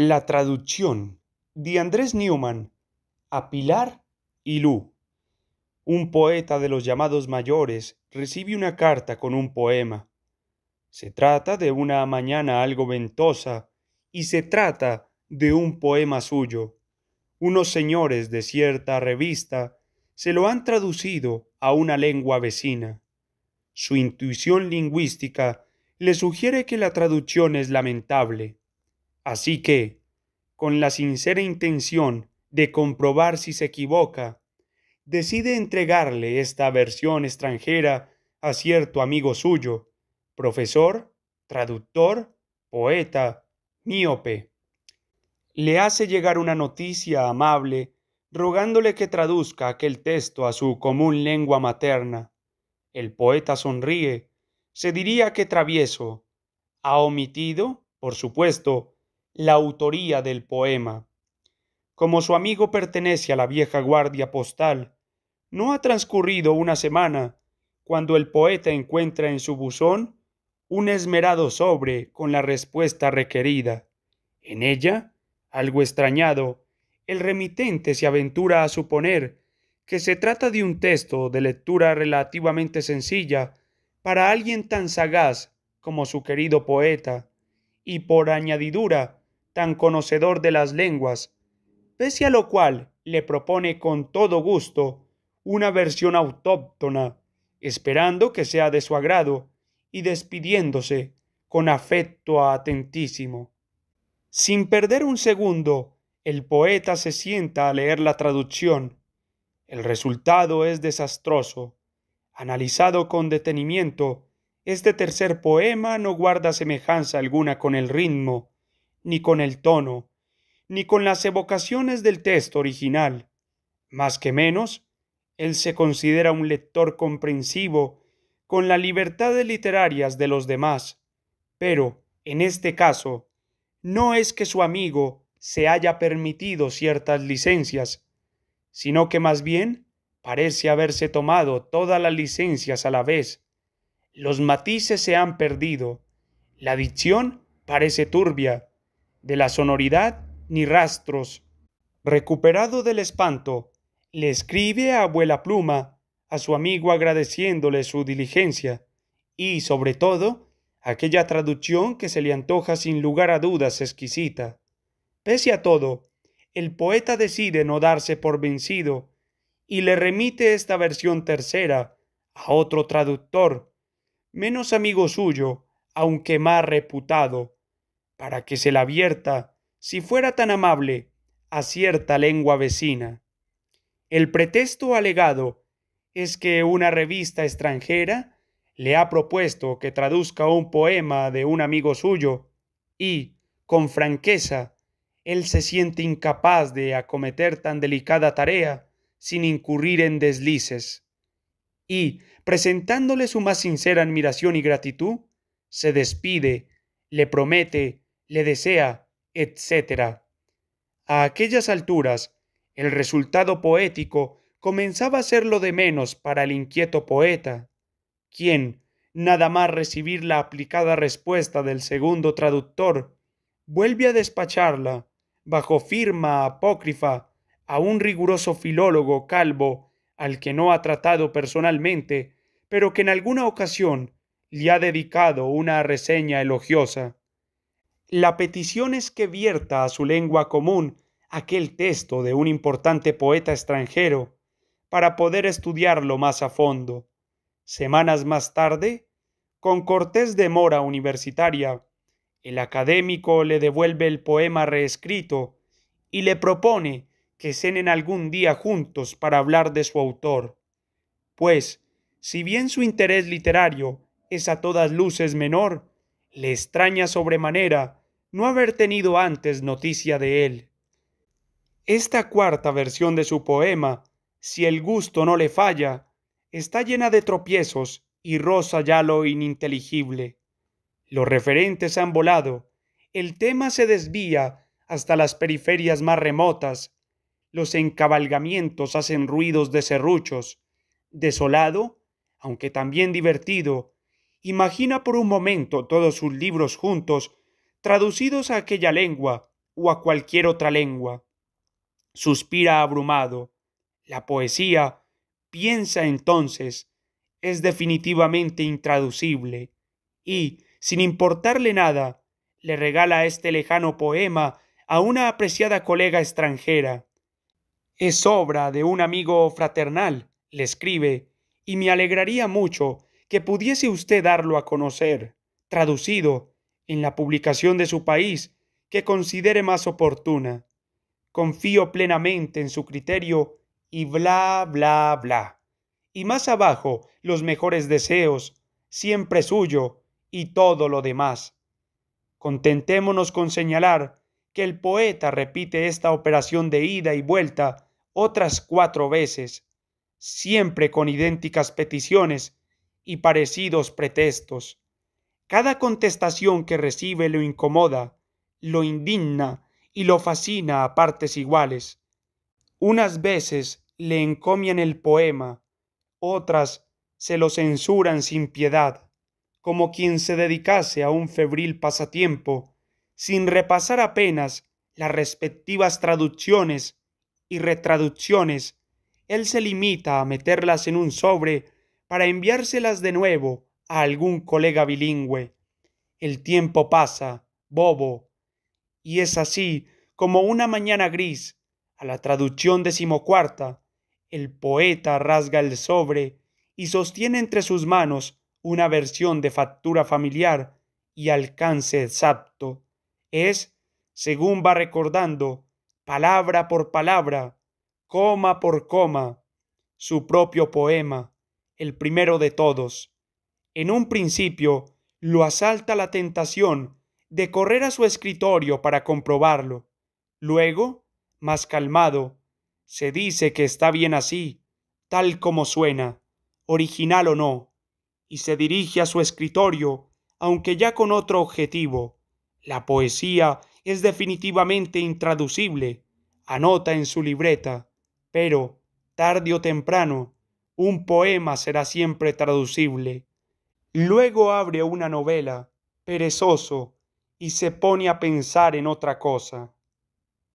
La traducción de Andrés Newman a Pilar y Lu. Un poeta de los llamados mayores recibe una carta con un poema. Se trata de una mañana algo ventosa y se trata de un poema suyo. Unos señores de cierta revista se lo han traducido a una lengua vecina. Su intuición lingüística le sugiere que la traducción es lamentable Así que, con la sincera intención de comprobar si se equivoca, decide entregarle esta versión extranjera a cierto amigo suyo, profesor, traductor, poeta, míope. Le hace llegar una noticia amable, rogándole que traduzca aquel texto a su común lengua materna. El poeta sonríe, se diría que travieso. Ha omitido, por supuesto, la autoría del poema. Como su amigo pertenece a la vieja guardia postal, no ha transcurrido una semana cuando el poeta encuentra en su buzón un esmerado sobre con la respuesta requerida. En ella, algo extrañado, el remitente se aventura a suponer que se trata de un texto de lectura relativamente sencilla para alguien tan sagaz como su querido poeta, y por añadidura tan conocedor de las lenguas, pese a lo cual le propone con todo gusto una versión autóctona, esperando que sea de su agrado y despidiéndose con afecto atentísimo. Sin perder un segundo, el poeta se sienta a leer la traducción. El resultado es desastroso. Analizado con detenimiento, este tercer poema no guarda semejanza alguna con el ritmo ni con el tono, ni con las evocaciones del texto original. Más que menos, él se considera un lector comprensivo con las libertades literarias de los demás. Pero, en este caso, no es que su amigo se haya permitido ciertas licencias, sino que más bien parece haberse tomado todas las licencias a la vez. Los matices se han perdido, la dicción parece turbia, de la sonoridad ni rastros. Recuperado del espanto, le escribe a abuela pluma, a su amigo agradeciéndole su diligencia, y sobre todo, aquella traducción que se le antoja sin lugar a dudas exquisita. Pese a todo, el poeta decide no darse por vencido, y le remite esta versión tercera a otro traductor, menos amigo suyo, aunque más reputado, para que se la abierta, si fuera tan amable, a cierta lengua vecina. El pretexto alegado es que una revista extranjera le ha propuesto que traduzca un poema de un amigo suyo y, con franqueza, él se siente incapaz de acometer tan delicada tarea sin incurrir en deslices. Y, presentándole su más sincera admiración y gratitud, se despide, le promete le desea, etc. A aquellas alturas, el resultado poético comenzaba a ser lo de menos para el inquieto poeta, quien, nada más recibir la aplicada respuesta del segundo traductor, vuelve a despacharla, bajo firma apócrifa, a un riguroso filólogo calvo al que no ha tratado personalmente, pero que en alguna ocasión le ha dedicado una reseña elogiosa. La petición es que vierta a su lengua común aquel texto de un importante poeta extranjero para poder estudiarlo más a fondo. Semanas más tarde, con cortés de mora universitaria, el académico le devuelve el poema reescrito y le propone que cenen algún día juntos para hablar de su autor. Pues, si bien su interés literario es a todas luces menor, le extraña sobremanera no haber tenido antes noticia de él. Esta cuarta versión de su poema, Si el gusto no le falla, está llena de tropiezos y rosa ya lo ininteligible. Los referentes han volado, el tema se desvía hasta las periferias más remotas, los encabalgamientos hacen ruidos de serruchos. Desolado, aunque también divertido, imagina por un momento todos sus libros juntos traducidos a aquella lengua o a cualquier otra lengua. Suspira abrumado. La poesía, piensa entonces, es definitivamente intraducible, y, sin importarle nada, le regala este lejano poema a una apreciada colega extranjera. Es obra de un amigo fraternal, le escribe, y me alegraría mucho que pudiese usted darlo a conocer, traducido, en la publicación de su país que considere más oportuna. Confío plenamente en su criterio y bla, bla, bla. Y más abajo, los mejores deseos, siempre suyo, y todo lo demás. Contentémonos con señalar que el poeta repite esta operación de ida y vuelta otras cuatro veces, siempre con idénticas peticiones y parecidos pretextos. Cada contestación que recibe lo incomoda, lo indigna y lo fascina a partes iguales. Unas veces le encomian el poema, otras se lo censuran sin piedad, como quien se dedicase a un febril pasatiempo, sin repasar apenas las respectivas traducciones y retraducciones, él se limita a meterlas en un sobre para enviárselas de nuevo algún colega bilingüe. El tiempo pasa, bobo. Y es así como una mañana gris, a la traducción decimocuarta, el poeta rasga el sobre y sostiene entre sus manos una versión de factura familiar y alcance exacto. Es, según va recordando, palabra por palabra, coma por coma, su propio poema, el primero de todos. En un principio, lo asalta la tentación de correr a su escritorio para comprobarlo. Luego, más calmado, se dice que está bien así, tal como suena, original o no, y se dirige a su escritorio, aunque ya con otro objetivo. La poesía es definitivamente intraducible, anota en su libreta, pero, tarde o temprano, un poema será siempre traducible. Luego abre una novela, perezoso, y se pone a pensar en otra cosa.